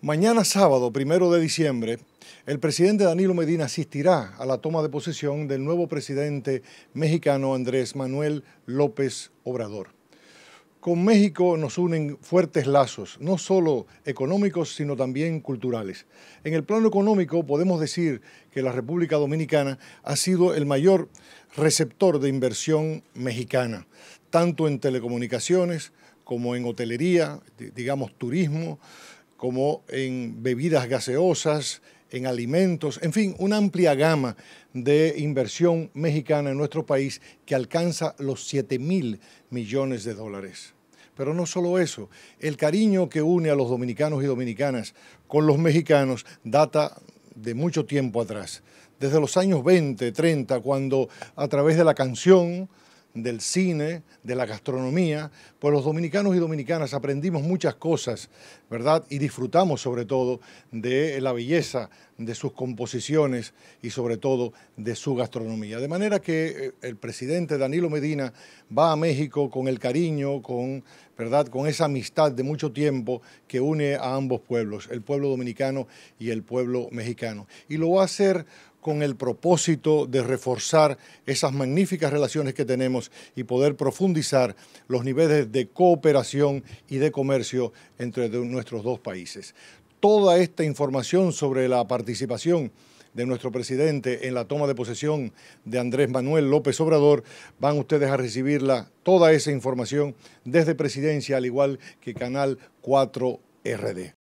Mañana sábado, primero de diciembre, el presidente Danilo Medina asistirá a la toma de posesión del nuevo presidente mexicano Andrés Manuel López Obrador. Con México nos unen fuertes lazos, no solo económicos, sino también culturales. En el plano económico podemos decir que la República Dominicana ha sido el mayor receptor de inversión mexicana, tanto en telecomunicaciones como en hotelería, digamos turismo, como en bebidas gaseosas, en alimentos, en fin, una amplia gama de inversión mexicana en nuestro país que alcanza los 7 mil millones de dólares. Pero no solo eso, el cariño que une a los dominicanos y dominicanas con los mexicanos data de mucho tiempo atrás, desde los años 20, 30, cuando a través de la canción, del cine, de la gastronomía, pues los dominicanos y dominicanas aprendimos muchas cosas, ¿verdad? Y disfrutamos sobre todo de la belleza de sus composiciones y sobre todo de su gastronomía. De manera que eh, el presidente Danilo Medina va a México con el cariño, con, ¿verdad? con esa amistad de mucho tiempo que une a ambos pueblos, el pueblo dominicano y el pueblo mexicano. Y lo va a hacer con el propósito de reforzar esas magníficas relaciones que tenemos y poder profundizar los niveles de cooperación y de comercio entre nuestros dos países. Toda esta información sobre la participación de nuestro presidente en la toma de posesión de Andrés Manuel López Obrador. Van ustedes a recibirla, toda esa información, desde Presidencia, al igual que Canal 4 RD.